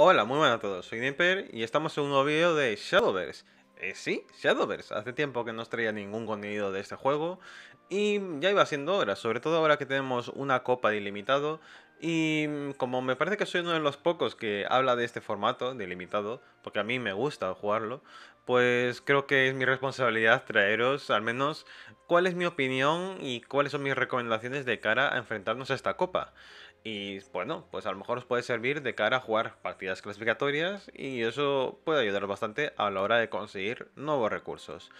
Hola, muy buenas a todos, soy Nipper y estamos en un nuevo video de Shadowverse. Eh, sí, Shadowverse, hace tiempo que no os traía ningún contenido de este juego y ya iba siendo hora, sobre todo ahora que tenemos una copa de ilimitado y mm, como me parece que soy uno de los pocos que habla de este formato de ilimitado, porque a mí me gusta jugarlo, pues creo que es mi responsabilidad traeros al menos cuál es mi opinión y cuáles son mis recomendaciones de cara a enfrentarnos a esta copa. Y bueno, pues a lo mejor os puede servir de cara a jugar partidas clasificatorias y eso puede ayudar bastante a la hora de conseguir nuevos recursos.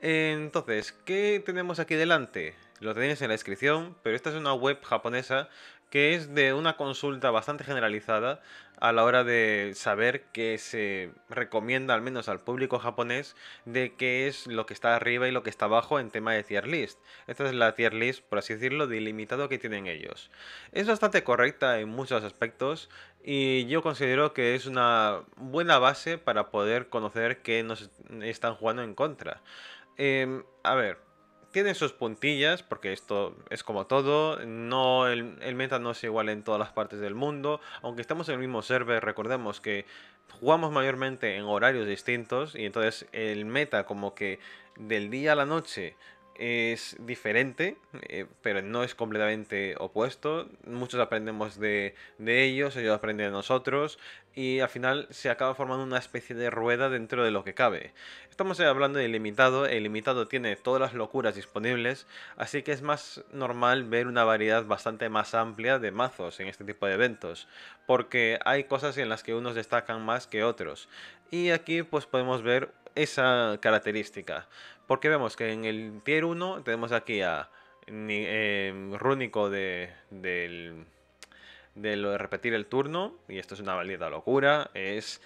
Entonces, ¿qué tenemos aquí delante? Lo tenéis en la descripción, pero esta es una web japonesa que es de una consulta bastante generalizada a la hora de saber que se recomienda al menos al público japonés de qué es lo que está arriba y lo que está abajo en tema de tier list. Esta es la tier list, por así decirlo, delimitado que tienen ellos. Es bastante correcta en muchos aspectos y yo considero que es una buena base para poder conocer qué nos están jugando en contra. Em, a ver, tienen sus puntillas, porque esto es como todo, no el, el, meta no es igual en todas las partes del mundo, aunque estamos en el mismo server, recordemos que jugamos mayormente en horarios distintos y entonces el meta como que del día a la noche es diferente, eh, pero no es completamente opuesto. Muchos aprendemos de, ellos, ellos aprenden de nosotros, y al final se acaba formando una especie de rueda dentro de lo que cabe. Estamos hablando de limitado, el limitado tiene todas las locuras disponibles, así que es más normal ver una variedad bastante más amplia de mazos en este tipo de eventos, porque hay cosas en las que unos destacan más que otros. Y aquí pues podemos ver esa característica. Porque vemos que en el tier 1 tenemos aquí a em, Rúnico de, de lo de repetir el turno. Y esto es una valida locura. Es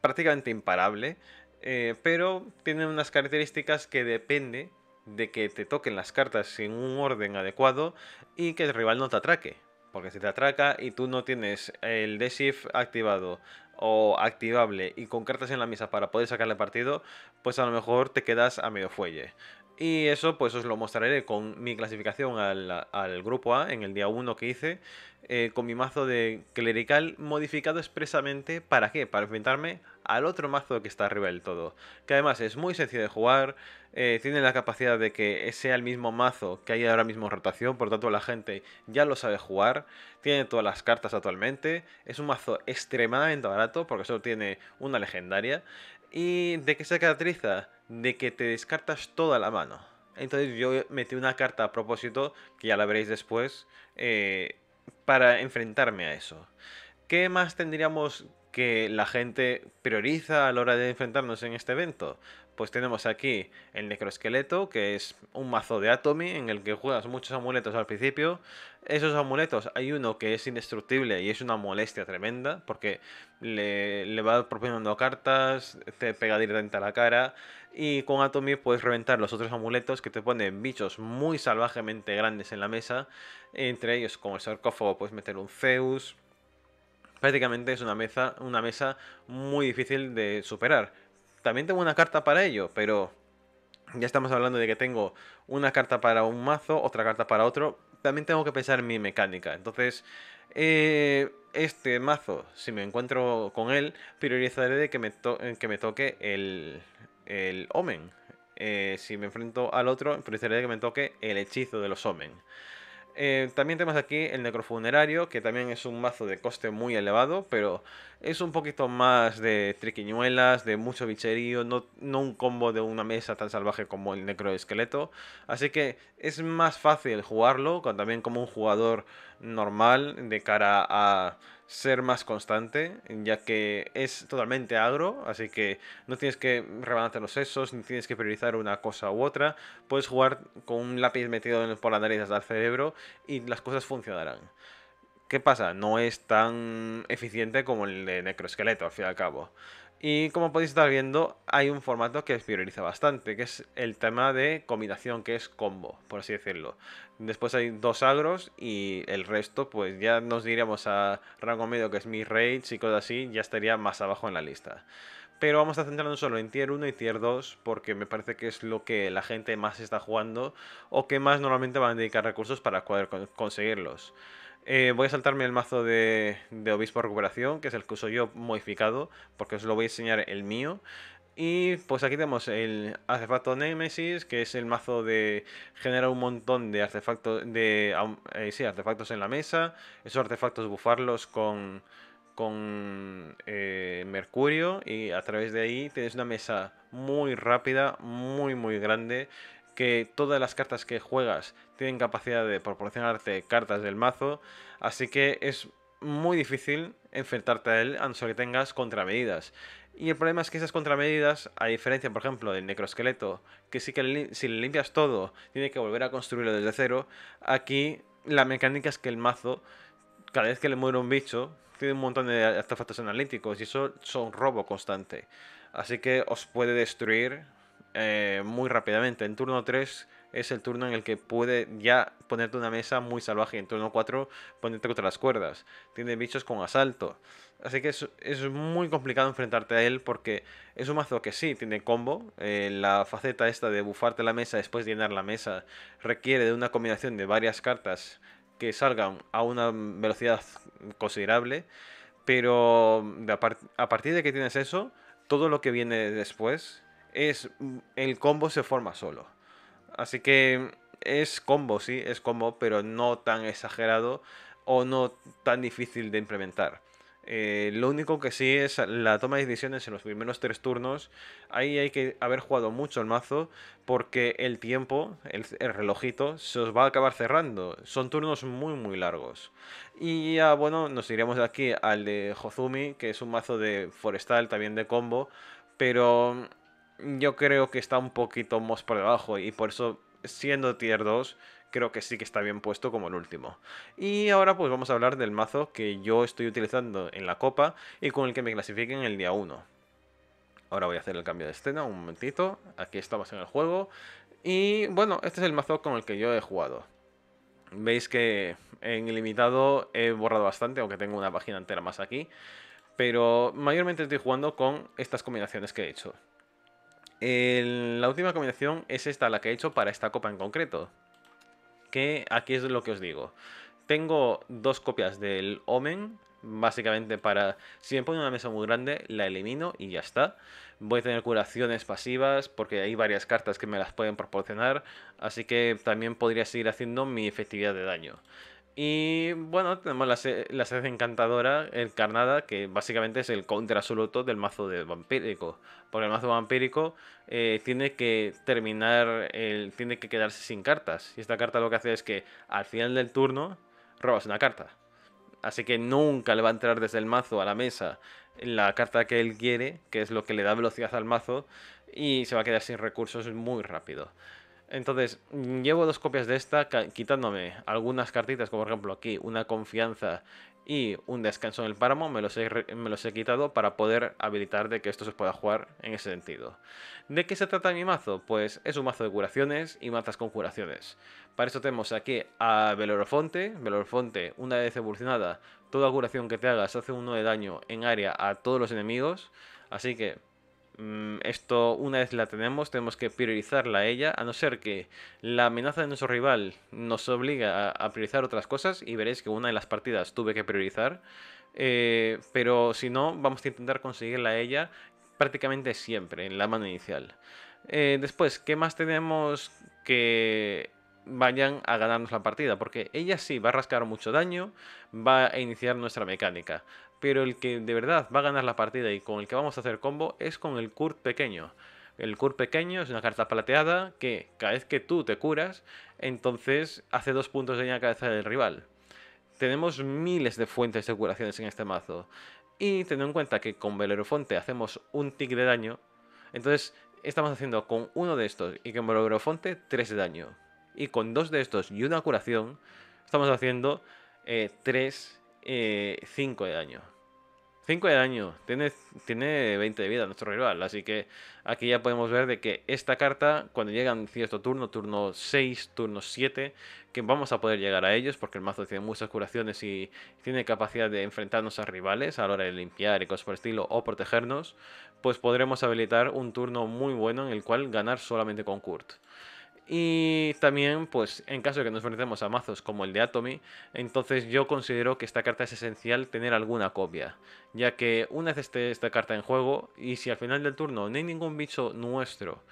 prácticamente imparable. Eh, pero tiene unas características que depende de que te toquen las cartas en un orden adecuado y que el rival no te atraque. Porque si te atraca y tú no tienes el Shift activado o activable y con cartas en la mesa para poder sacarle partido, pues a lo mejor te quedas a medio fuelle. Y eso pues os lo mostraré con mi clasificación al, grupo A en el día 1 que hice, eh, con mi mazo de clerical modificado expresamente para qué, para enfrentarme al otro mazo que está arriba del todo. Que además es muy sencillo de jugar, eh, tiene la capacidad de que sea el mismo mazo que hay ahora mismo en rotación, por lo tanto la gente ya lo sabe jugar, tiene todas las cartas actualmente, es un mazo extremadamente barato porque solo tiene una legendaria. ¿Y de qué se caracteriza? De que te descartas toda la mano. Entonces yo metí una carta a propósito, que ya la veréis después, eh, para enfrentarme a eso. ¿Qué más tendríamos que la gente prioriza a la hora de enfrentarnos en este evento? Pues tenemos aquí el necroesqueleto, que es un mazo de Atomy en el que juegas muchos amuletos al principio. Esos amuletos, hay uno que es indestructible y es una molestia tremenda, porque le, va proponiendo cartas, te pega directamente a la cara. Y con Atomy puedes reventar los otros amuletos que te ponen bichos muy salvajemente grandes en la mesa. Entre ellos, como el sarcófago, puedes meter un Zeus, prácticamente es una mesa, una mesa muy difícil de superar. También tengo una carta para ello, pero ya estamos hablando de que tengo una carta para un mazo, otra carta para otro. También tengo que pensar en mi mecánica. Entonces, eh, este mazo, si me encuentro con él, priorizaré de que me, que me toque el, el Omen. Eh, si me enfrento al otro, priorizaré de que me toque el hechizo de los Omen. Eh, también tenemos aquí el necrofunerario, que también es un mazo de coste muy elevado, pero es un poquito más de triquiñuelas, de mucho bicherío, no, un combo de una mesa tan salvaje como el necroesqueleto. Así que es más fácil jugarlo, con, también como un jugador normal, de cara a ser más constante, ya que es totalmente agro, así que no tienes que rebanarte los sesos, ni tienes que priorizar una cosa u otra, puedes jugar con un lápiz metido por la nariz hasta el cerebro y las cosas funcionarán. ¿Qué pasa? No es tan eficiente como el de necroesqueleto, al fin y al cabo. Y como podéis estar viendo, hay un formato que prioriza bastante, que es el tema de combinación, que es combo, por así decirlo. Después hay dos agros y el resto, pues ya nos diríamos a rango medio, que es mi rage y cosas así, ya estaría más abajo en la lista. Pero vamos a centrarnos solo en tier 1 y tier 2, porque me parece que es lo que la gente más está jugando o que más normalmente van a dedicar recursos para poder conseguirlos. Eh, voy a saltarme el mazo de, Obispo Recuperación, que es el que uso yo modificado, porque os lo voy a enseñar el mío. Y pues aquí tenemos el artefacto Nemesis, que es el mazo de genera un montón de artefactos de eh, artefactos en la mesa. Esos artefactos bufarlos con, eh, Mercurio y a través de ahí tienes una mesa muy rápida, muy muy grande que todas las cartas que juegas tienen capacidad de proporcionarte cartas del mazo, así que es muy difícil enfrentarte a él a no que tengas contramedidas. Y el problema es que esas contramedidas, a diferencia, por ejemplo, del necroesqueleto, que sí que si le limpias todo, tiene que volver a construirlo desde cero, aquí la mecánica es que el mazo, cada vez que le muere un bicho, tiene un montón de artefactos analíticos y eso son robo constante. Así que os puede destruir eh, muy rápidamente. En turno 3 es el turno en el que puede ya ponerte una mesa muy salvaje. En turno 4 ponerte contra las cuerdas. Tiene bichos con asalto. Así que es, es muy complicado enfrentarte a él porque es un mazo que sí, tiene combo. Eh, la faceta esta de bufarte la mesa después de llenar la mesa requiere de una combinación de varias cartas que salgan a una velocidad considerable. Pero a partir de que tienes eso, todo lo que viene después es mm, el combo se forma solo. Así que es combo, sí, es combo, pero no tan exagerado o no tan difícil de implementar. Eh, lo único que sí es la toma de decisiones en los primeros tres turnos. Ahí hay que haber jugado mucho el mazo porque el tiempo, el, relojito, se os va a acabar cerrando. Son turnos muy muy largos. Y ya bueno, nos iremos de aquí al de Hozumi, que es un mazo de forestal, también de combo. Pero yo creo que está un poquito más por debajo y por eso siendo tier 2 creo que sí que está bien puesto como el último. Y ahora pues vamos a hablar del mazo que yo estoy utilizando en la copa y con el que me clasifiquen el día 1. Ahora voy a hacer el cambio de escena, un momentito. Aquí estamos en el juego. Y bueno, este es el mazo con el que yo he jugado. Veis que en ilimitado he borrado bastante, aunque tengo una página entera más aquí. Pero mayormente estoy jugando con estas combinaciones que he hecho la última combinación es esta, la que he hecho para esta copa en concreto. Que aquí es lo que os digo. Tengo dos copias del Omen, básicamente para... Si me pone una mesa muy grande, la elimino y ya está. Voy a tener curaciones pasivas, porque hay varias cartas que me las pueden proporcionar, así que también podría seguir haciendo mi efectividad de daño. Y bueno, tenemos la, sed encantadora, el Carnada, que básicamente es el counter absoluto del mazo de vampírico. Porque el mazo vampírico eh, tiene que terminar, el, tiene que quedarse sin cartas. Y esta carta lo que hace es que al final del turno robas una carta. Así que nunca le va a entrar desde el mazo a la mesa la carta que él quiere, que es lo que le da velocidad al mazo, y se va a quedar sin recursos muy rápido. Entonces, mm, llevo dos copias de esta, quitándome algunas cartitas, como por ejemplo aquí, una confianza y un descanso en el páramo, me los he, me los he quitado para poder habilitar de que esto se pueda jugar en ese sentido. ¿De qué se trata mi mazo? Pues es un mazo de curaciones y mazas con curaciones. Para esto tenemos aquí a Velorofonte, Velorofonte, una vez evolucionada, toda curación que te hagas hace uno de daño en área a todos los enemigos, así que Mm, esto una vez la tenemos tenemos que priorizarla a ella, a no ser que la amenaza de nuestro rival nos obliga a, priorizar otras cosas y veréis que una de las partidas tuve que priorizar, eh, pero si no vamos a intentar conseguirla a ella prácticamente siempre en la mano inicial. Eh, después, ¿qué más tenemos que vayan a ganarnos la partida? Porque ella sí va a rascar mucho daño, va a iniciar nuestra mecánica. Pero el que de verdad va a ganar la partida y con el que vamos a hacer combo es con el Kurt pequeño. El Kurt pequeño es una carta plateada que cada vez que tú te curas, entonces hace dos puntos de daño a la cabeza del rival. Tenemos miles de fuentes de curaciones en este mazo. Y teniendo en cuenta que con Belerofonte hacemos un tick de daño, entonces estamos haciendo con uno de estos y con Belerofonte tres de daño. Y con dos de estos y una curación, estamos haciendo eh, tres 5 eh, de daño. 5 de daño. Tiene, tiene 20 de vida nuestro rival. Así que aquí ya podemos ver de que esta carta, cuando llegan cierto turno, turno 6, turno 7, que vamos a poder llegar a ellos porque el mazo tiene muchas curaciones y tiene capacidad de enfrentarnos a rivales a la hora de limpiar y cosas por el estilo o protegernos, pues podremos habilitar un turno muy bueno en el cual ganar solamente con Kurt. Y también, pues, en caso de que nos enfrentemos a mazos como el de Atomy, entonces yo considero que esta carta es esencial tener alguna copia, ya que una vez esté esta carta en juego, y si al final del turno no hay ningún bicho nuestro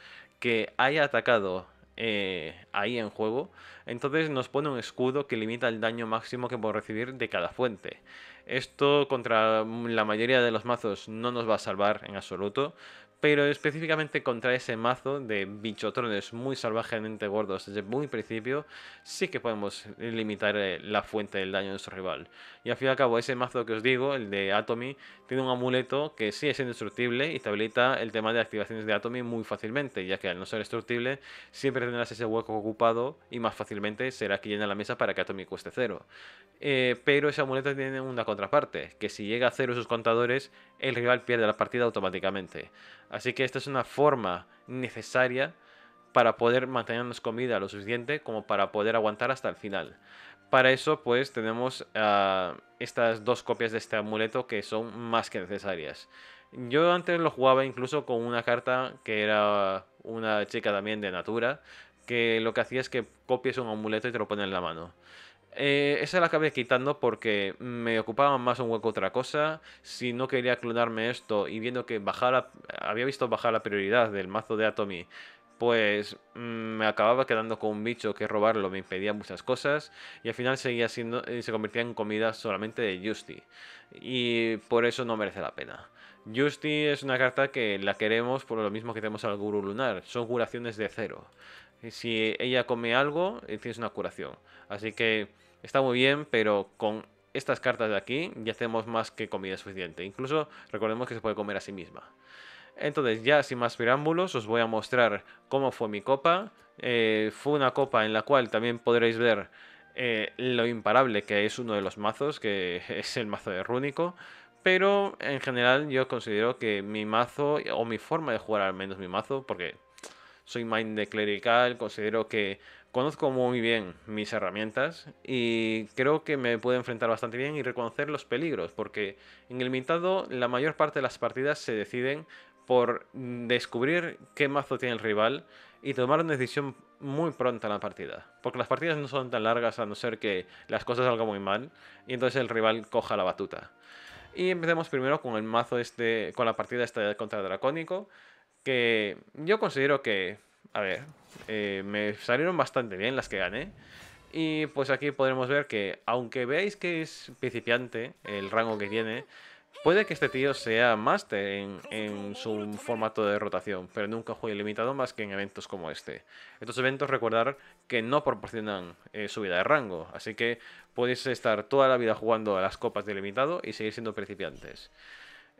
que haya atacado eh, ahí en juego, entonces nos pone un escudo que limita el daño máximo que podemos recibir de cada fuente. Esto contra la mayoría de los mazos no nos va a salvar en absoluto, pero específicamente contra ese mazo de bichotrones muy salvajemente gordos desde muy principio, sí que podemos limitar eh, la fuente del daño de nuestro rival. Y al fin y al cabo, ese mazo que os digo, el de Atomy, tiene un amuleto que sí es indestructible y te el tema de activaciones de Atomy muy fácilmente, ya que al no ser destructible, siempre tendrás ese hueco ocupado y más fácilmente será que llena la mesa para que Atomy cueste cero. Eh, pero ese amuleto tiene una contraparte, que si llega a cero sus contadores, el rival pierde la partida automáticamente. Así que esta es una forma necesaria para poder mantenernos comida lo suficiente como para poder aguantar hasta el final. Para eso pues tenemos ah, estas dos copias de este amuleto que son más que necesarias. Yo antes lo jugaba incluso con una carta que era una chica también de Natura, que lo que hacía es que copies un amuleto y te lo pone en la mano. Eh, esa la acabé quitando porque me ocupaba más un hueco otra cosa. Si no quería clonarme esto y viendo que bajara, había visto bajar la prioridad del mazo de Atomy, pues mm, me acababa quedando con un bicho que robarlo me impedía muchas cosas y al final seguía siendo, eh, se convertía en comida solamente de Justy. Y por eso no merece la pena. Justy es una carta que la queremos por lo mismo que tenemos al Guru Lunar. Son curaciones de cero. Si ella come algo, eh, tienes una curación. Así que está muy bien, pero con estas cartas de aquí ya tenemos más que comida suficiente. Incluso recordemos que se puede comer a sí misma. Entonces ya sin más preámbulos os voy a mostrar cómo fue mi copa. Eh, fue una copa en la cual también podréis ver eh, lo imparable que es uno de los mazos, que es el mazo de Rúnico. Pero en general yo considero que mi mazo, o mi forma de jugar al menos mi mazo, porque soy mind de clerical, considero que Conozco muy bien mis herramientas y creo que me puedo enfrentar bastante bien y reconocer los peligros, porque en el mitado la mayor parte de las partidas se deciden por descubrir qué mazo tiene el rival y tomar una decisión muy pronta en la partida. Porque las partidas no son tan largas a no ser que las cosas salgan muy mal y entonces el rival coja la batuta. Y empecemos primero con el mazo este, con la partida esta contra el Dracónico, que yo considero que, a ver, eh, me salieron bastante bien las que gané. Y pues aquí podremos ver que, aunque veáis que es principiante el rango que tiene, puede que este tío sea máster en, su formato de rotación, pero nunca juegue limitado más que en eventos como este. Estos eventos, recordar que no proporcionan eh, subida de rango, así que podéis estar toda la vida jugando a las copas de limitado y seguir siendo principiantes.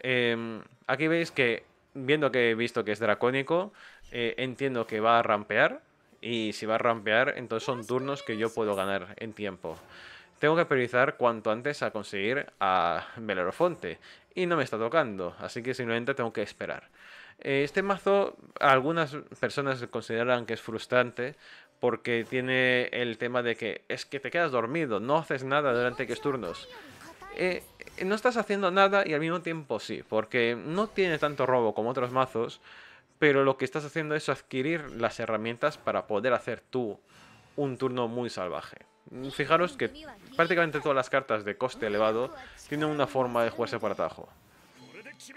Em, aquí veis que, viendo que he visto que es dracónico, eh, entiendo que va a rampear. Y si va a rampear, entonces son turnos que yo puedo ganar en tiempo. Tengo que priorizar cuanto antes a conseguir a Belerofonte Y no me está tocando, así que simplemente tengo que esperar. Eh, este mazo, algunas personas consideran que es frustrante porque tiene el tema de que es que te quedas dormido, no haces nada durante X turnos. Eh, no estás haciendo nada y al mismo tiempo sí, porque no tiene tanto robo como otros mazos, pero lo que estás haciendo es adquirir las herramientas para poder hacer tú un turno muy salvaje. Fijaros que prácticamente todas las cartas de coste elevado tienen una forma de jugarse por atajo.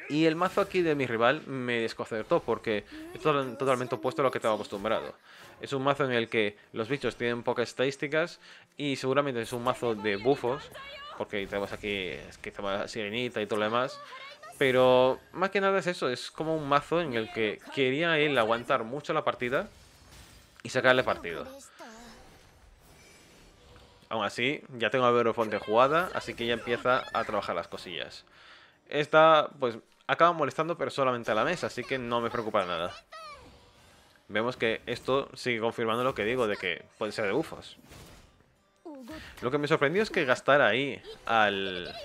Y el mazo aquí de mi rival me desconcertó porque es totalmente opuesto a lo que estaba acostumbrado. Es un mazo en el que los bichos tienen pocas estadísticas y seguramente es un mazo de bufos, porque tenemos aquí es que sirenita y todo lo demás, pero más que nada es eso, es como un mazo en el que quería él aguantar mucho la partida y sacarle partido. Aún así, ya tengo a de jugada, así que ya empieza a trabajar las cosillas. Esta, pues, acaba molestando, pero solamente a la mesa, así que no me preocupa nada. Vemos que esto sigue confirmando lo que digo, de que puede ser de bufos. Lo que me sorprendió es que gastara ahí al,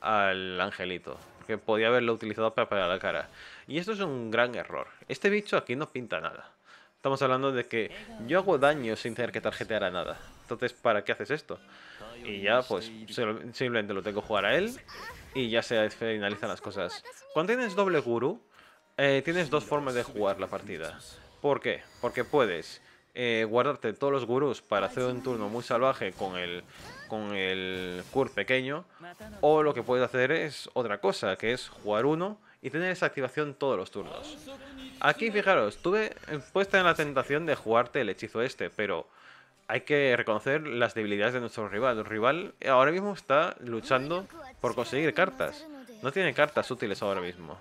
al angelito que podía haberlo utilizado para pegar la cara. Y esto es un gran error. Este bicho aquí no pinta nada. Estamos hablando de que yo hago daño sin tener que tarjetear a nada. Entonces, ¿para qué haces esto? Y ya, pues, simplemente lo tengo que jugar a él y ya se finalizan las cosas. Cuando tienes doble guru, eh, tienes dos formas de jugar la partida. ¿Por qué? Porque puedes eh, guardarte todos los gurús para hacer un turno muy salvaje con el con el curve pequeño, o lo que puedes hacer es otra cosa, que es jugar uno y tener esa activación todos los turnos. Aquí, fijaros, tuve puesta en la tentación de jugarte el hechizo este, pero hay que reconocer las debilidades de nuestro rival. El rival ahora mismo está luchando por conseguir cartas. No tiene cartas útiles ahora mismo.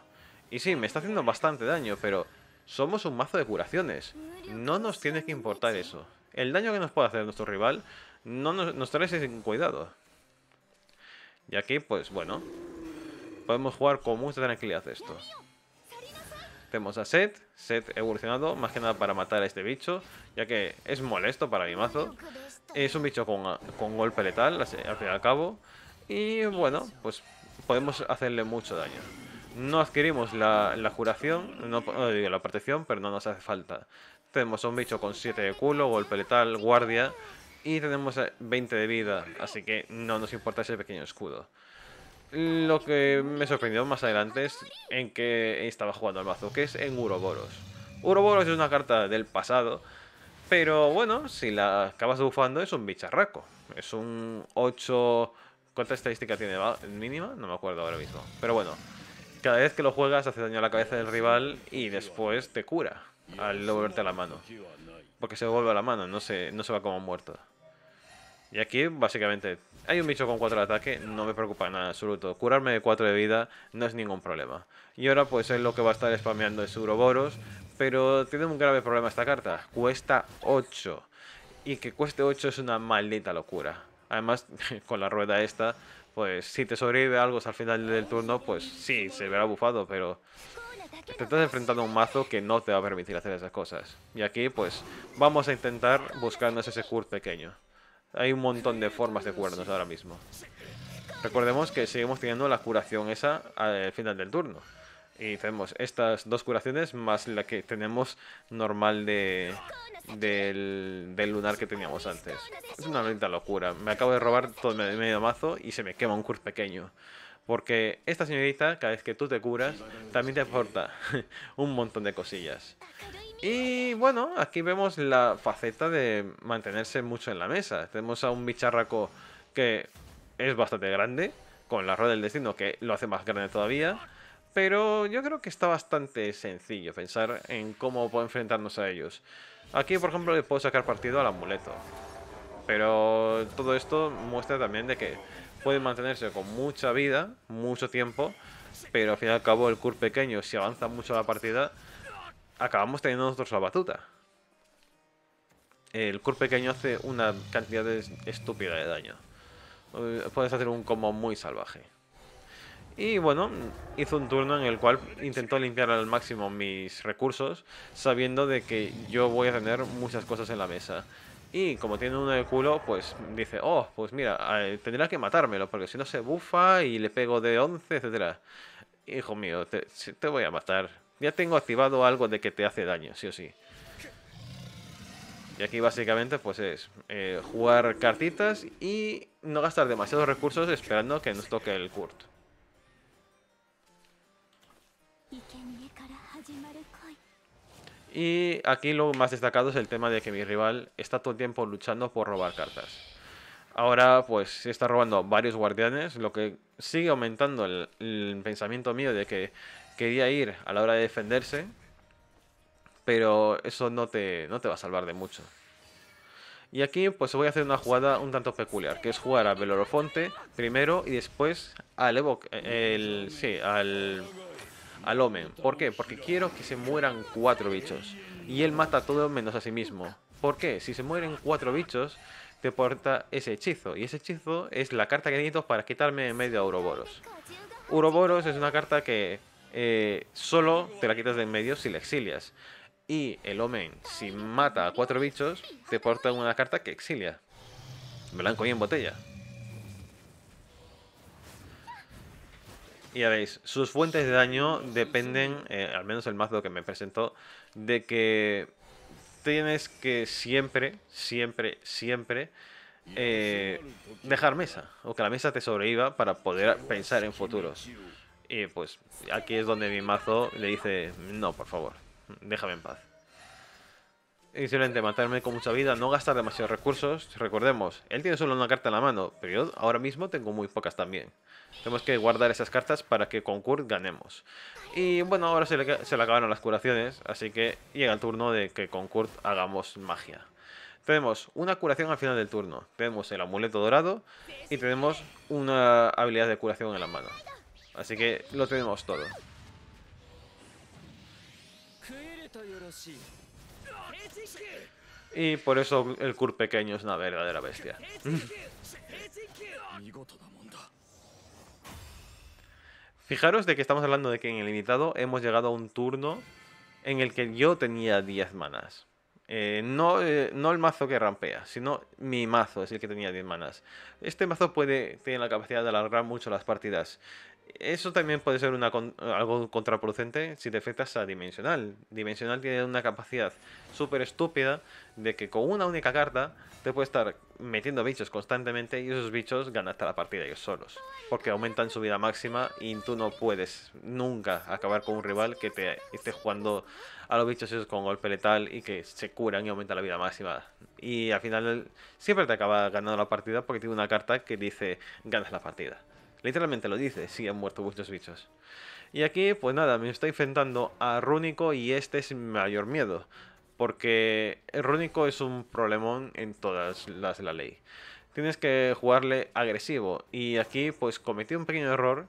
Y sí, me está haciendo bastante daño, pero somos un mazo de curaciones. No nos tiene que importar eso. El daño que nos puede hacer nuestro rival no nos, traes sin cuidado. Y aquí, pues bueno, podemos jugar con mucha tranquilidad esto. Tenemos a Set, Set evolucionado, más que nada para matar a este bicho, ya que es molesto para mi mazo. Es un bicho con, golpe letal, al fin y al cabo. Y bueno, pues podemos hacerle mucho daño. No adquirimos la, la curación, no, la protección, pero no nos hace falta. Tenemos a un bicho con 7 de culo, golpe letal, guardia, y tenemos 20 eh, de vida, así que no nos importa ese pequeño escudo. Lo que me sorprendió más adelante es en que estaba jugando al mazo, que es en Uroboros. Uroboros es una carta del pasado, pero bueno, si la acabas bufando es un bicharraco. Es un 8... ¿Cuánta estadística tiene? ¿Mínima? No me acuerdo ahora mismo. Pero bueno, cada vez que lo juegas hace daño a la cabeza del rival y después te cura al volverte a la mano. Porque se vuelve a la mano, no se, no se va como muerto. Y aquí, básicamente, hay un bicho con 4 de ataque, no me preocupa nada en absoluto. Curarme de 4 de vida no es ningún problema. Y ahora, pues, es lo que va a estar spameando es Uroboros, pero tiene un grave problema esta carta. Cuesta 8. Y que cueste 8 es una maldita locura. Además, con la rueda esta, pues, si te sobrevive algo al final del turno, pues sí, se verá bufado, pero te estás enfrentando a un mazo que no te va a permitir hacer esas cosas. Y aquí, pues, vamos a intentar buscarnos ese cur pequeño. Hay un montón de formas de cuernos ahora mismo. Recordemos que seguimos teniendo la curación esa al final del turno. Y tenemos estas dos curaciones más la que tenemos normal de, del, lunar que teníamos antes. Es una maldita locura. Me acabo de robar todo el medio mazo y se me quema un curse pequeño. Porque esta señorita, cada vez que tú te curas, también te aporta un montón de cosillas. Y bueno, aquí vemos la faceta de mantenerse mucho en la mesa. Tenemos a un bicharraco que es bastante grande, con la rueda del destino que lo hace más grande todavía. Pero yo creo que está bastante sencillo pensar en cómo puedo enfrentarnos a ellos. Aquí, por ejemplo, le puedo sacar partido al amuleto. Pero todo esto muestra también de que puede mantenerse con mucha vida, mucho tiempo, pero al fin y al cabo el cur pequeño, si avanza mucho la partida, acabamos teniendo nosotros la batuta. El cur pequeño hace una cantidad de estúpida de daño. Eh, puedes hacer un combo muy salvaje. Y bueno, hizo un turno en el cual intentó limpiar al máximo mis recursos, sabiendo de que yo voy a tener muchas cosas en la mesa. Y como tiene uno de culo, pues dice, oh, pues mira, eh, tendrá que matármelo, porque si no se bufa y le pego de 11, etcétera. Hijo mío, te, voy a matar. Ya tengo activado algo de que te hace daño, sí o sí. Y aquí básicamente pues es eh, jugar cartitas y no gastar demasiados recursos esperando que nos toque el Kurt. Y aquí lo más destacado es el tema de que mi rival está todo el tiempo luchando por robar cartas. Ahora pues está robando varios guardianes, lo que sigue aumentando el, pensamiento mío de que quería ir a la hora de defenderse, pero eso no te, no te va a salvar de mucho. Y aquí pues voy a hacer una jugada un tanto peculiar, que es jugar a Belorofonte primero y después al Evo. Eh, sí, al al Omen. ¿Por qué? Porque quiero que se mueran cuatro bichos. Y él mata a todos menos a sí mismo. ¿Por qué? Si se mueren cuatro bichos, te porta ese hechizo. Y ese hechizo es la carta que necesito para quitarme de medio a Uroboros. Uroboros es una carta que eh, solo te la quitas de en medio si la exilias. Y el Omen, si mata a cuatro bichos, te porta una carta que exilia. Blanco y en botella. ya veis, sus fuentes de daño dependen, eh, al menos el mazo que me presentó, de que tienes que siempre, siempre, siempre eh, dejar mesa, o que la mesa te sobreviva para poder pensar en futuros. Y pues aquí es donde mi mazo le dice, no, por favor, déjame en paz. Y matarme con mucha vida, no gastar demasiados recursos. Recordemos, él tiene solo una carta en la mano, pero yo ahora mismo tengo muy pocas también. Tenemos que guardar esas cartas para que con Kurt ganemos. Y bueno, ahora se le, acabaron las curaciones, así que llega el turno de que con Kurt hagamos magia. Tenemos una curación al final del turno, tenemos el amuleto dorado y tenemos una habilidad de curación en la mano. Así que lo tenemos todo. Y por eso el Kurt pequeño es una verdadera bestia. Fijaros de que estamos hablando de que en el limitado hemos llegado a un turno en el que yo tenía 10 manas. Eh, eh, no, el mazo que rampea, sino mi mazo es el que tenía 10 manas. Este mazo puede, tiene la capacidad de alargar mucho las partidas. Eso también puede ser algo contraproducente si te afectas a Dimensional. Dimensional tiene una capacidad súper estúpida de que con una única carta te puede estar metiendo bichos constantemente y esos bichos ganan hasta la partida ellos solos. Porque aumentan su vida máxima y tú no puedes nunca acabar con un rival que te esté jugando a los bichos con golpe letal y que se curan y aumenta la vida máxima. Y al final siempre te acaba ganando la partida porque tiene una carta que dice ganas la partida. Literalmente lo dice, si han muerto muchos bichos. Y aquí, pues nada, me estoy enfrentando a Rúnico y este es mi mayor miedo porque el es un problemón en todas las de la ley. Tienes que jugarle agresivo y aquí pues cometí un pequeño error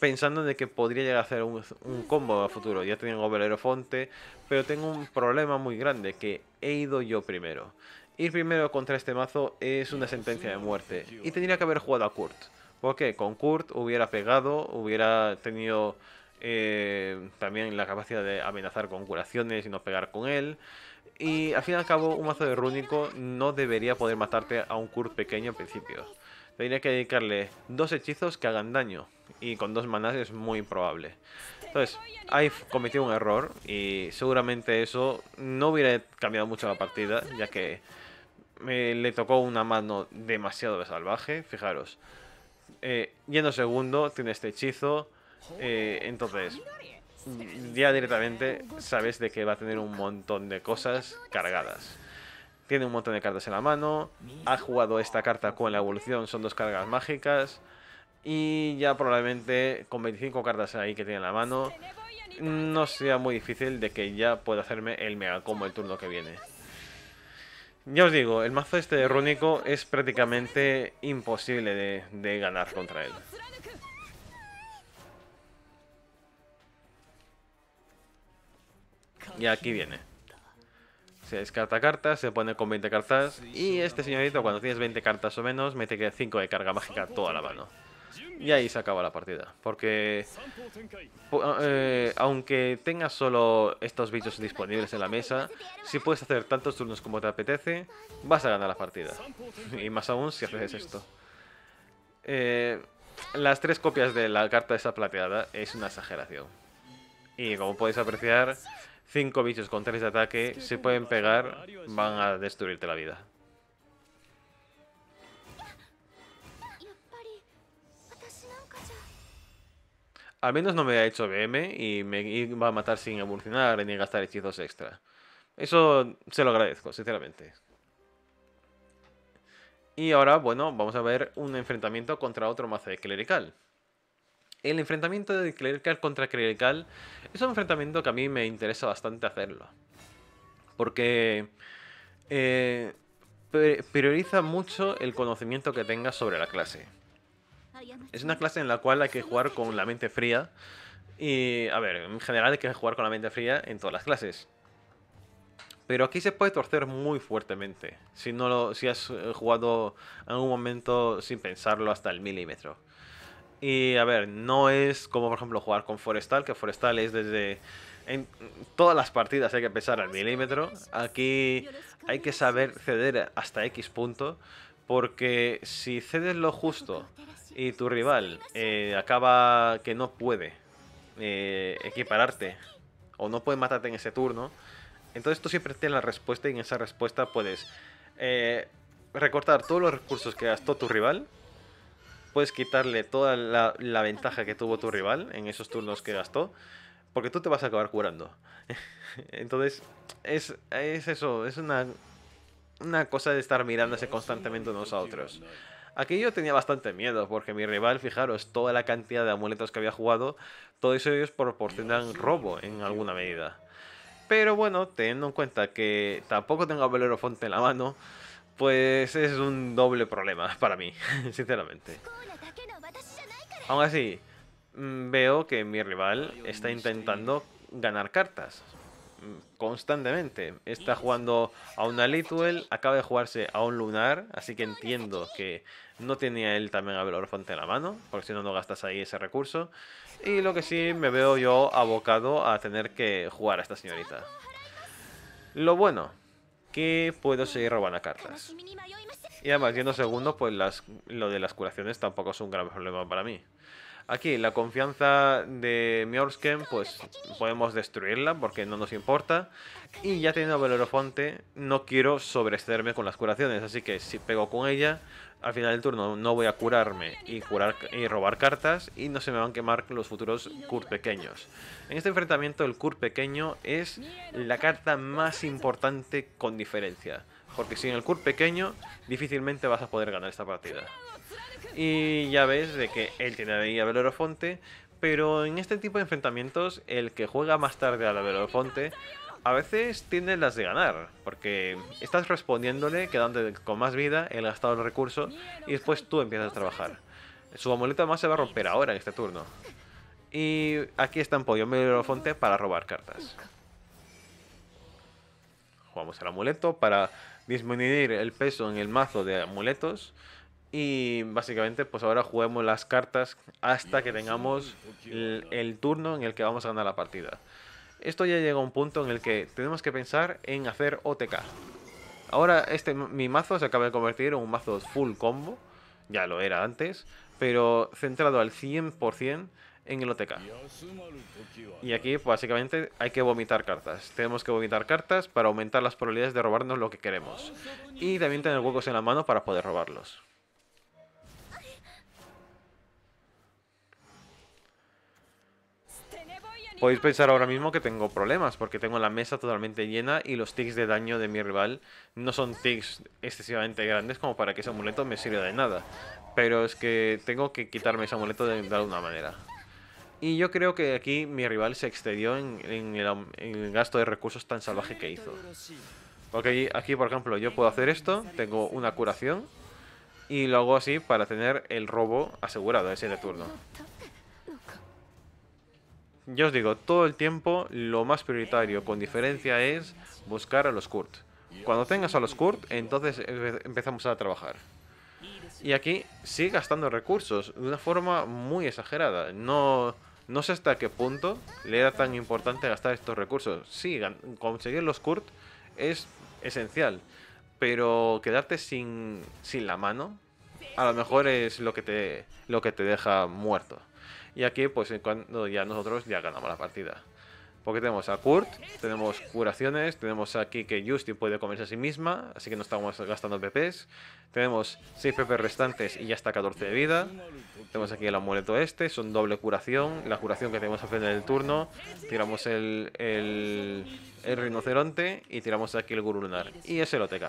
pensando de que podría llegar a hacer un, combo a futuro. Ya tengo fonte pero tengo un problema muy grande que he ido yo primero. Ir primero contra este mazo es una sentencia de muerte y tendría que haber jugado a Kurt. ¿Por qué? con Kurt hubiera pegado, hubiera tenido eh, también la capacidad de amenazar con curaciones y no pegar con él. Y al fin y al cabo, un mazo de rúnico no debería poder matarte a un cur pequeño en principio. Tendría que dedicarle dos hechizos que hagan daño. Y con dos manas es muy improbable. Entonces, hay cometido un error. Y seguramente eso no hubiera cambiado mucho la partida. Ya que me le tocó una mano demasiado salvaje. Fijaros. Eh, yendo segundo, tiene este hechizo eh, entonces, ya directamente sabes de que va a tener un montón de cosas cargadas. Tiene un montón de cartas en la mano, ha jugado esta carta con la evolución, son dos cargas mágicas, y ya probablemente con 25 cartas ahí que tiene en la mano, no sea muy difícil de que ya pueda hacerme el mega combo el turno que viene. Ya os digo, el mazo este de rúnico es prácticamente imposible de ganar contra él. Y aquí viene. Se descarta cartas, se pone con 20 cartas. Y este señorito, cuando tienes 20 cartas o menos, mete 5 de carga mágica toda la mano. Y ahí se acaba la partida. Porque eh, aunque tengas solo estos bichos disponibles en la mesa, si puedes hacer tantos turnos como te apetece, vas a ganar la partida. Y más aún si haces esto. Eh, las tres copias de la carta esa plateada es una exageración. Y como podéis apreciar, 5 bichos con 3 de ataque, se pueden pegar, van a destruirte la vida. Al menos no me ha hecho BM y me iba a matar sin evolucionar ni gastar hechizos extra. Eso se lo agradezco, sinceramente. Y ahora, bueno, vamos a ver un enfrentamiento contra otro mazo de clerical. El enfrentamiento de clerical contra clerical es un enfrentamiento que a mí me interesa bastante hacerlo. Porque eh, prioriza mucho el conocimiento que tengas sobre la clase. Es una clase en la cual hay que jugar con la mente fría. Y, a ver, en general hay que jugar con la mente fría en todas las clases. Pero aquí se puede torcer muy fuertemente. Si, no lo, si has eh, jugado en algún momento sin pensarlo hasta el milímetro. Y a ver, no es como por ejemplo jugar con Forestal, que Forestal es desde... En todas las partidas hay que pesar al milímetro. Aquí hay que saber ceder hasta X punto. Porque si cedes lo justo y tu rival eh, acaba que no puede eh, equipararte o no puede matarte en ese turno, entonces tú siempre tienes la respuesta y en esa respuesta puedes eh, recortar todos los recursos que gastó tu rival puedes quitarle toda la, ventaja que tuvo tu rival en esos turnos que gastó, porque tú te vas a acabar curando. Entonces, es, eso, es una, una cosa de estar mirándose constantemente unos a otros. Aquí yo tenía bastante miedo, porque mi rival, fijaros, toda la cantidad de amuletos que había jugado, todos ellos proporcionan robo en alguna medida. Pero bueno, teniendo en cuenta que tampoco tengo a Belerofonte en la mano, pues es un doble problema para mí, sinceramente. Aún así, mm, veo que mi rival está intentando ganar cartas mm, constantemente. Está jugando a una Lituel, acaba de jugarse a un Lunar, así que entiendo que no tenía él también a Velorfonte en la mano, porque si no, no gastas ahí ese recurso. Y lo que sí me veo yo abocado a tener que jugar a esta señorita. Lo bueno que puedo seguir robando cartas. Y además, yendo segundo, pues lo de las curaciones tampoco es un gran problema para mí. Aquí, la confianza de Mjorsken, pues podemos destruirla porque no nos importa. Y ya teniendo Belerofonte no quiero sobrecederme con las curaciones, así que si pego con ella, al final del turno no voy a curarme y, y robar cartas y no se me van a quemar los futuros Kur pequeños. En este enfrentamiento el Kur pequeño es la carta más importante con diferencia, porque sin el Kur pequeño difícilmente vas a poder ganar esta partida. Y ya ves de que él tiene ahí a Belorofonte, pero en este tipo de enfrentamientos el que juega más tarde a la Belorofonte a veces tienes las de ganar, porque estás respondiéndole, quedando con más vida, el gastado el recurso y después tú empiezas a trabajar. Su amuleto además se va a romper ahora en este turno. Y aquí está en pollo fonte para robar cartas. Jugamos el amuleto para disminuir el peso en el mazo de amuletos. Y básicamente pues ahora juguemos las cartas hasta que tengamos el turno en el que vamos a ganar la partida esto ya llega a un punto en el que tenemos que pensar en hacer OTK. Ahora este, mi mazo se acaba de convertir en un mazo full combo, ya lo era antes, pero centrado al 100% en el OTK. Y aquí pues, básicamente hay que vomitar cartas. Tenemos que vomitar cartas para aumentar las probabilidades de robarnos lo que queremos. Y también tener huecos en la mano para poder robarlos. Podéis pensar ahora mismo que tengo problemas porque tengo la mesa totalmente llena y los tics de daño de mi rival no son tics excesivamente grandes como para que ese amuleto me sirva de nada. Pero es que tengo que quitarme ese amuleto de, alguna manera. Y yo creo que aquí mi rival se excedió en, el, gasto de recursos tan salvaje que hizo. Porque aquí, por ejemplo, yo puedo hacer esto, tengo una curación, y lo hago así para tener el robo asegurado ese de turno. Yo os digo, todo el tiempo lo más prioritario con diferencia es buscar a los Kurt. Cuando tengas a los Kurt, entonces empezamos a trabajar. Y aquí sigue gastando recursos de una forma muy exagerada. No, sé hasta qué punto le era tan importante gastar estos recursos. Sí, conseguir los Kurt es esencial, pero quedarte sin, sin la mano a lo mejor es lo que te, lo que te deja muerto. Y aquí, pues cuando ya nosotros ya ganamos la partida. Porque tenemos a Kurt, tenemos curaciones, tenemos aquí que justin puede comerse a sí misma, así que no estamos gastando PPs. Tenemos 6 PP restantes y ya está 14 de vida. Tenemos aquí el amuleto este, son doble curación, la curación que tenemos al final del turno. Tiramos el, el, rinoceronte y tiramos aquí el gurú lunar. Y es el OTK.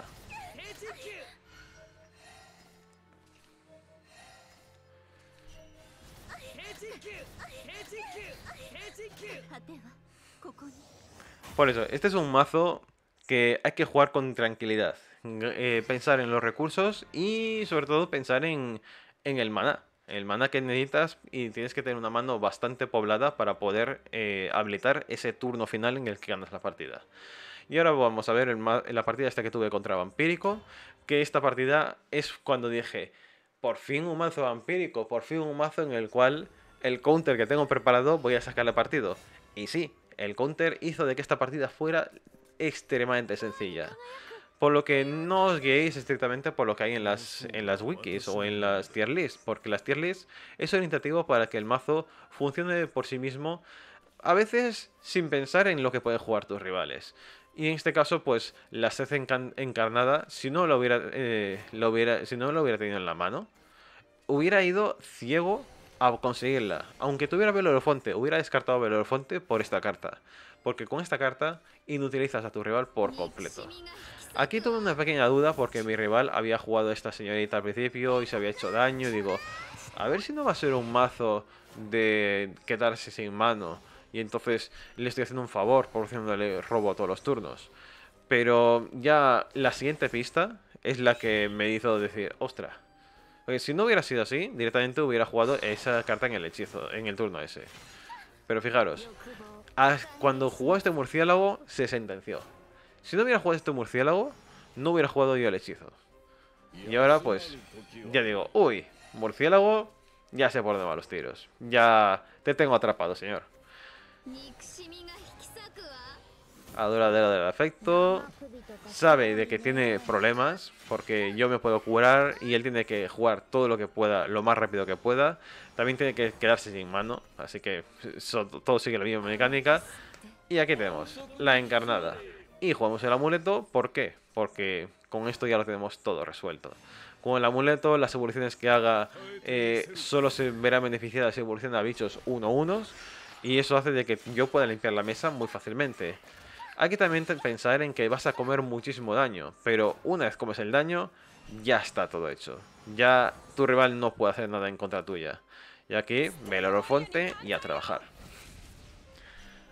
Por eso, este es un mazo que hay que jugar con tranquilidad. Eh, pensar en los recursos y sobre todo pensar en, el maná. El mana que necesitas y tienes que tener una mano bastante poblada para poder eh, habilitar ese turno final en el que ganas la partida. Y ahora vamos a ver la partida esta que tuve contra Vampírico, que esta partida es cuando dije, por fin un mazo vampírico, por fin un mazo en el cual el counter que tengo preparado voy a sacarle partido. Y sí, el counter hizo de que esta partida fuera extremadamente sencilla. Por lo que no os guiéis estrictamente por lo que hay en las, en las wikis o en las tier lists, porque las tier lists es orientativo para que el mazo funcione por sí mismo, a veces sin pensar en lo que pueden jugar tus rivales. Y en este caso, pues la sed encarnada, si no lo eh, lo hubiera, si no lo hubiera tenido en la mano, hubiera ido ciego a conseguirla. Aunque tuviera Belorofonte, hubiera descartado Belorofonte por esta carta. Porque con esta carta inutilizas a tu rival por completo. Aquí tuve una pequeña duda porque mi rival había jugado a esta señorita al principio y se había hecho daño. Y digo, a ver si no va a ser un mazo de quedarse sin mano. Y entonces le estoy haciendo un favor por haciéndole robo a todos los turnos. Pero ya la siguiente pista es la que me hizo decir, ostra porque si no hubiera sido así, directamente hubiera jugado esa carta en el hechizo, en el turno ese. Pero fijaros, cuando jugó este murciélago, se sentenció. Si no hubiera jugado este murciélago, no hubiera jugado yo el hechizo. Y ahora, pues, ya digo, uy, murciélago, ya sé por dónde van los tiros. Ya te tengo atrapado, señor adoradera del afecto, sabe de que tiene problemas, porque yo me puedo curar y él tiene que jugar todo lo que pueda, lo más rápido que pueda. También tiene que quedarse sin mano, así que todo sigue la misma mecánica. Y aquí tenemos la encarnada. Y jugamos el amuleto, ¿por qué? Porque con esto ya lo tenemos todo resuelto. Con el amuleto, las evoluciones que haga eh, solo se verán beneficiadas si evoluciona a bichos 1-1. y eso hace de que yo pueda limpiar la mesa muy fácilmente. Hay que también pensar en que vas a comer muchísimo daño, pero una vez comes el daño, ya está todo hecho. Ya tu rival no puede hacer nada en contra tuya. Y aquí, ve y a trabajar.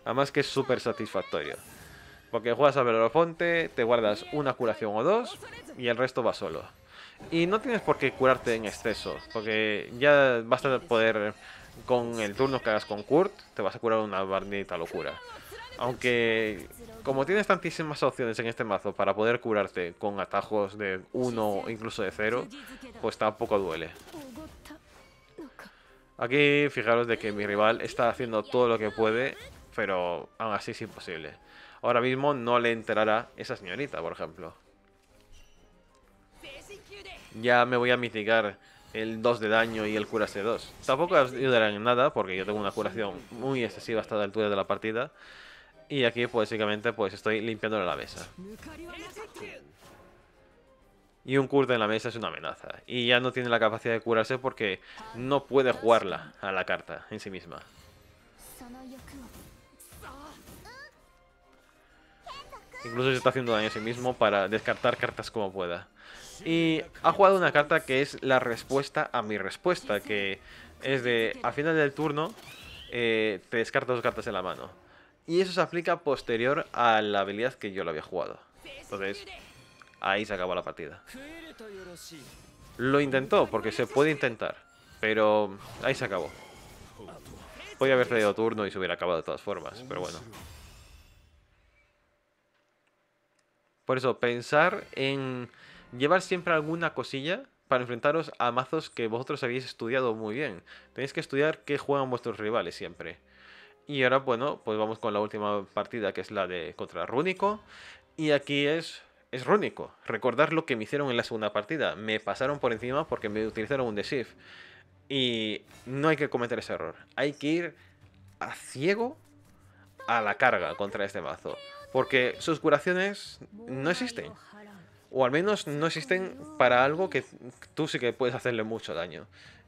Además que es súper satisfactorio. Porque juegas a Velorofonte, te guardas una curación o dos y el resto va solo. Y no tienes por qué curarte en exceso, porque ya vas a poder, con el turno que hagas con Kurt, te vas a curar una barnita locura. Aunque como tienes tantísimas opciones en este mazo para poder curarte con atajos de 1 o incluso de 0, pues tampoco duele. Aquí fijaros de que mi rival está haciendo todo lo que puede, pero aún así es imposible. Ahora mismo no le enterará esa señorita, por ejemplo. Ya me voy a mitigar el 2 de daño y el curarse 2. Tampoco ayudarán en nada, porque yo tengo una curación muy excesiva hasta la altura de la partida. Y aquí pues, básicamente pues estoy limpiando la mesa. Y un curto en la mesa es una amenaza. Y ya no tiene la capacidad de curarse porque no puede jugarla a la carta en sí misma. Incluso se está haciendo daño a sí mismo para descartar cartas como pueda. Y ha jugado una carta que es la respuesta a mi respuesta, que es de a final del turno eh, te descartas dos cartas en la mano. Y eso se aplica posterior a la habilidad que yo lo había jugado. Entonces, ahí se acaba la partida. Lo intentó, porque se puede intentar. Pero ahí se acabó. Podía haber perdido turno y se hubiera acabado de todas formas, pero bueno. Por eso, pensar en llevar siempre alguna cosilla para enfrentaros a mazos que vosotros habéis estudiado muy bien. Tenéis que estudiar qué juegan vuestros rivales siempre. Y ahora, bueno, pues vamos con la última partida, que es la de contra Rúnico. Y aquí es, es Rúnico. Recordar lo que me hicieron en la segunda partida. Me pasaron por encima porque me utilizaron un Desif. Y no hay que cometer ese error. Hay que ir a ciego a la carga contra este mazo. Porque sus curaciones no existen o al menos no existen para algo que tú sí que puedes hacerle mucho daño.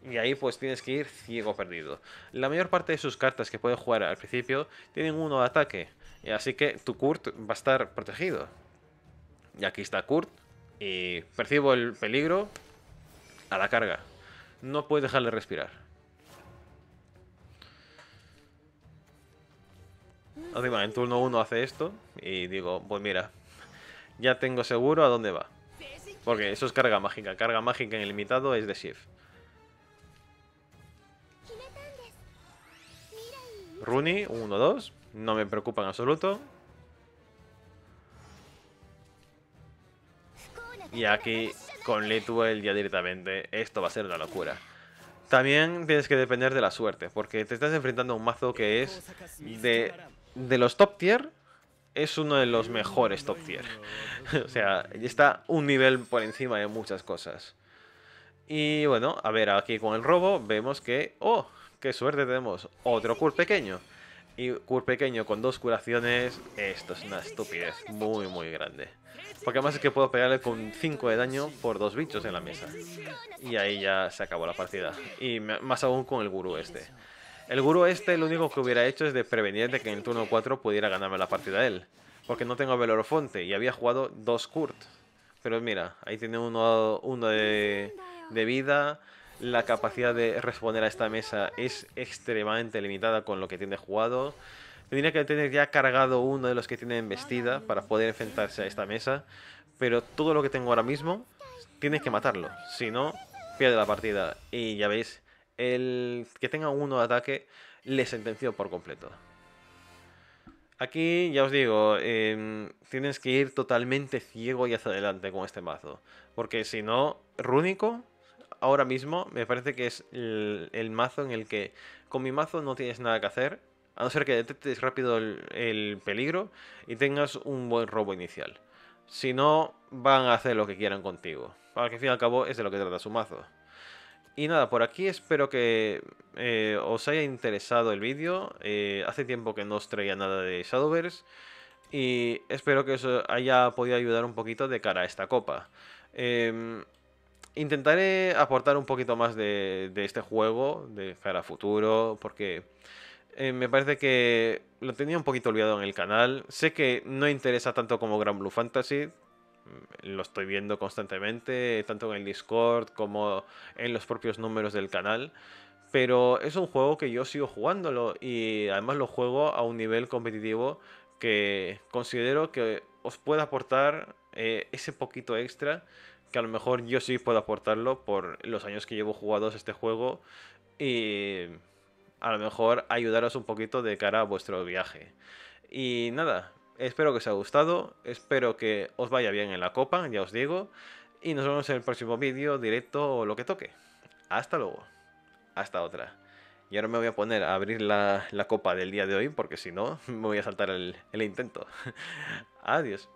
Y ahí pues tienes que ir ciego perdido. La mayor parte de sus cartas que puede jugar al principio tienen uno de ataque, así que tu Kurt va a estar protegido. Y aquí está Kurt, y percibo el peligro a la carga. No puedes dejarle respirar. en turno 1 hace esto y digo, pues mira, ya tengo seguro a dónde va. Porque eso es carga mágica. Carga mágica en ilimitado es de Shift. Runi, 1, 2. No me preocupa en absoluto. Y aquí, con Lituel ya directamente, esto va a ser una locura. También tienes que depender de la suerte, porque te estás enfrentando a un mazo que es de, de los top tier es uno de los mejores top tier. o sea, está un nivel por encima de muchas cosas. Y bueno, a ver, aquí con el robo vemos que... ¡Oh! ¡Qué suerte tenemos! Otro cur pequeño. Y cur pequeño con dos curaciones... Esto es una estupidez muy, muy grande. Porque además es que puedo pegarle con 5 de daño por dos bichos en la mesa. Y ahí ya se acabó la partida. Y más aún con el gurú este. El gurú este lo único que hubiera hecho es de prevenir de que en el turno 4 pudiera ganarme la partida él. Porque no tengo Belorofonte y había jugado dos Kurt. Pero mira, ahí tiene uno, de, vida. La capacidad de responder a esta mesa es extremadamente limitada con lo que tiene jugado. Tendría que tener ya cargado uno de los que tiene vestida para poder enfrentarse a esta mesa. Pero todo lo que tengo ahora mismo, tienes que matarlo. Si no, pierde la partida. Y ya veis el que tenga uno de ataque le sentenció por completo. Aquí ya os digo, em, tienes que ir totalmente ciego y hacia adelante con este mazo. Porque si no, Rúnico ahora mismo me parece que es el, mazo en el que con mi mazo no tienes nada que hacer. A no ser que detectes rápido el, peligro y tengas un buen robo inicial. Si no, van a hacer lo que quieran contigo. Para que al fin y al cabo es de lo que trata su mazo. Y nada, por aquí espero que eh, os haya interesado el vídeo. Eh, hace tiempo que no os traía nada de Shadowverse. Y espero que os haya podido ayudar un poquito de cara a esta copa. Em, intentaré aportar un poquito más de, este juego, de cara a futuro, porque eh, me parece que lo tenía un poquito olvidado en el canal. Sé que no interesa tanto como Grand Blue Fantasy, Mm, lo estoy viendo constantemente, tanto en el Discord como en los propios números del canal. Pero es un juego que yo sigo jugándolo y además lo juego a un nivel competitivo que considero que os pueda aportar eh, ese poquito extra que a lo mejor yo sí puedo aportarlo por los años que llevo jugados este juego y a lo mejor ayudaros un poquito de cara a vuestro viaje. Y nada, Espero que os haya gustado, espero que os vaya bien en la copa, ya os digo. Y nos vemos en el próximo vídeo, directo o lo que toque. Hasta luego. Hasta otra. Y ahora me voy a poner a abrir la, copa del día de hoy porque si no me voy a saltar el intento. Adiós.